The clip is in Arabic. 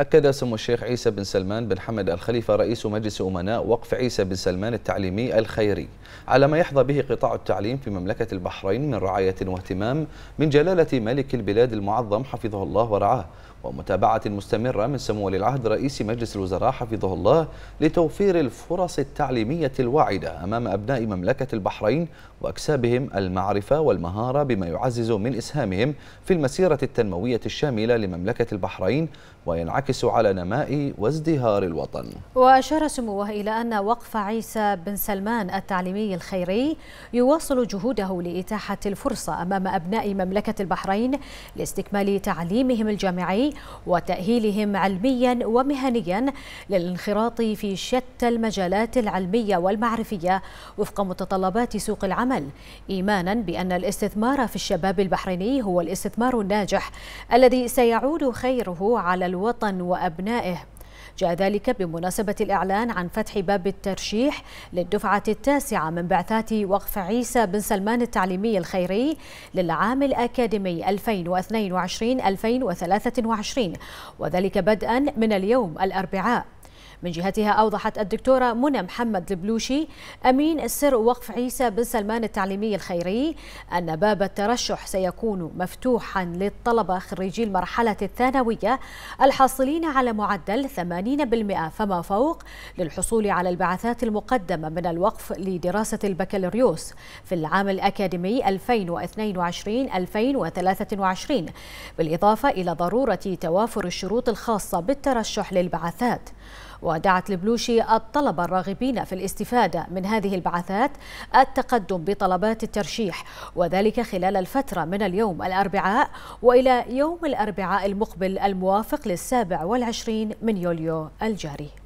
أكد سمو الشيخ عيسى بن سلمان بن حمد الخليفة رئيس مجلس أمناء وقف عيسى بن سلمان التعليمي الخيري على ما يحظى به قطاع التعليم في مملكة البحرين من رعاية واهتمام من جلالة ملك البلاد المعظم حفظه الله ورعاه ومتابعة مستمرة من سمو ولي العهد رئيس مجلس الوزراء حفظه الله لتوفير الفرص التعليمية الواعدة أمام أبناء مملكة البحرين وأكسابهم المعرفة والمهارة بما يعزز من إسهامهم في المسيرة التنموية الشاملة لمملكة البحرين وينعكس تنعكس على نماء وازدهار الوطن وأشار سموه إلى أن وقف عيسى بن سلمان التعليمي الخيري يواصل جهوده لإتاحة الفرصة أمام أبناء مملكة البحرين لاستكمال تعليمهم الجامعي وتأهيلهم علميا ومهنيا للانخراط في شتى المجالات العلمية والمعرفية وفق متطلبات سوق العمل إيمانا بأن الاستثمار في الشباب البحريني هو الاستثمار الناجح الذي سيعود خيره على الوطن وأبنائه جاء ذلك بمناسبة الإعلان عن فتح باب الترشيح للدفعة التاسعة من بعثات وقف عيسى بن سلمان التعليمي الخيري للعام الأكاديمي 2022-2023 وذلك بدءا من اليوم الأربعاء من جهتها أوضحت الدكتورة منى محمد البلوشي أمين السر وقف عيسى بن سلمان التعليمي الخيري أن باب الترشح سيكون مفتوحا للطلبة خريجي المرحلة الثانوية الحاصلين على معدل 80% فما فوق للحصول على البعثات المقدمة من الوقف لدراسة البكالوريوس في العام الأكاديمي 2022-2023 بالإضافة إلى ضرورة توافر الشروط الخاصة بالترشح للبعثات ودعت البلوشي الطلبة الراغبين في الاستفادة من هذه البعثات التقدم بطلبات الترشيح وذلك خلال الفترة من اليوم الأربعاء وإلى يوم الأربعاء المقبل الموافق للسابع والعشرين من يوليو الجاري